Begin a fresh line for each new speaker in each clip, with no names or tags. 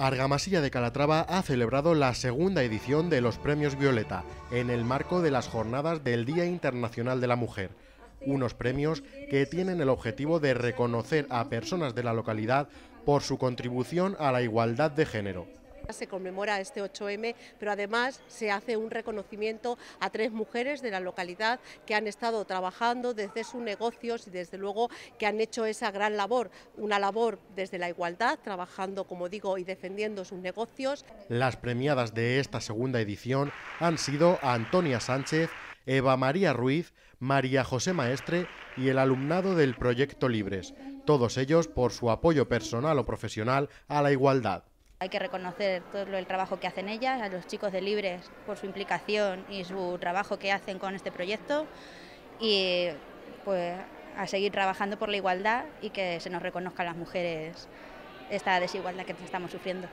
Argamasilla de Calatrava ha celebrado la segunda edición de los Premios Violeta en el marco de las jornadas del Día Internacional de la Mujer. Unos premios que tienen el objetivo de reconocer a personas de la localidad por su contribución a la igualdad de género.
Se conmemora este 8M, pero además se hace un reconocimiento a tres mujeres de la localidad que han estado trabajando desde sus negocios y desde luego que han hecho esa gran labor, una labor desde la igualdad, trabajando, como digo, y defendiendo sus negocios.
Las premiadas de esta segunda edición han sido Antonia Sánchez, Eva María Ruiz, María José Maestre y el alumnado del Proyecto Libres, todos ellos por su apoyo personal o profesional a la igualdad.
Hay que reconocer todo el trabajo que hacen ellas, a los chicos de Libres por su implicación y su trabajo que hacen con este proyecto y pues a seguir trabajando por la igualdad y que se nos reconozca a las mujeres esta desigualdad que estamos sufriendo.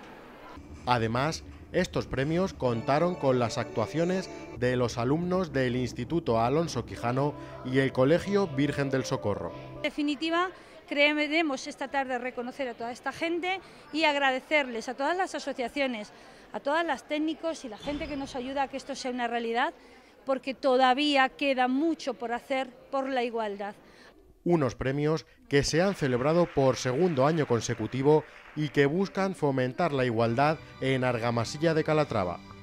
Además, estos premios contaron con las actuaciones de los alumnos del Instituto Alonso Quijano y el Colegio Virgen del Socorro.
definitiva, Creemos esta tarde reconocer a toda esta gente y agradecerles a todas las asociaciones, a todas las técnicos y la gente que nos ayuda a que esto sea una realidad, porque todavía queda mucho por hacer por la igualdad.
Unos premios que se han celebrado por segundo año consecutivo y que buscan fomentar la igualdad en Argamasilla de Calatrava.